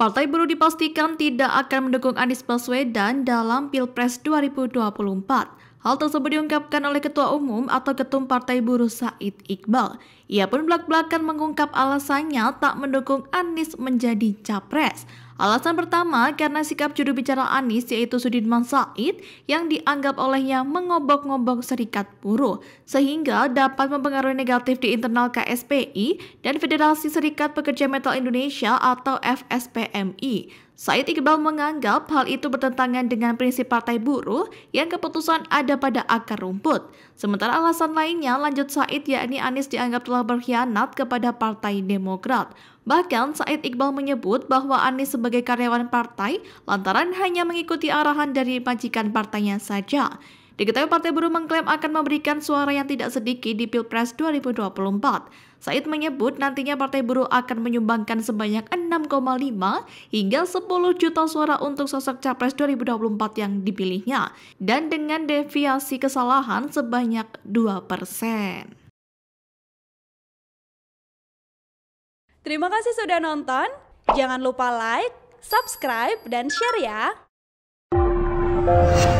Partai Buruh dipastikan tidak akan mendukung Anies Baswedan dalam Pilpres 2024. Hal tersebut diungkapkan oleh Ketua Umum atau Ketum Partai Buruh Said Iqbal. Ia pun belak-belakan mengungkap alasannya tak mendukung Anies menjadi capres. Alasan pertama karena sikap juru bicara Anies yaitu Sudirman Said yang dianggap olehnya mengobok-ngobok serikat buruh sehingga dapat mempengaruhi negatif di internal KSPI dan Federasi Serikat Pekerja Metal Indonesia atau FSPMI. Said Iqbal menganggap hal itu bertentangan dengan prinsip partai buruh yang keputusan ada pada akar rumput. Sementara alasan lainnya lanjut Said yakni Anies dianggap telah berkhianat kepada Partai Demokrat. Bahkan Said Iqbal menyebut bahwa Anies sebagai karyawan partai lantaran hanya mengikuti arahan dari majikan partainya saja. Diketahui Partai Buruh mengklaim akan memberikan suara yang tidak sedikit di Pilpres 2024. Said menyebut nantinya Partai Buruh akan menyumbangkan sebanyak 6,5 hingga 10 juta suara untuk sosok Capres 2024 yang dipilihnya dan dengan deviasi kesalahan sebanyak 2 persen. Terima kasih sudah nonton. Jangan lupa like, subscribe, dan share ya.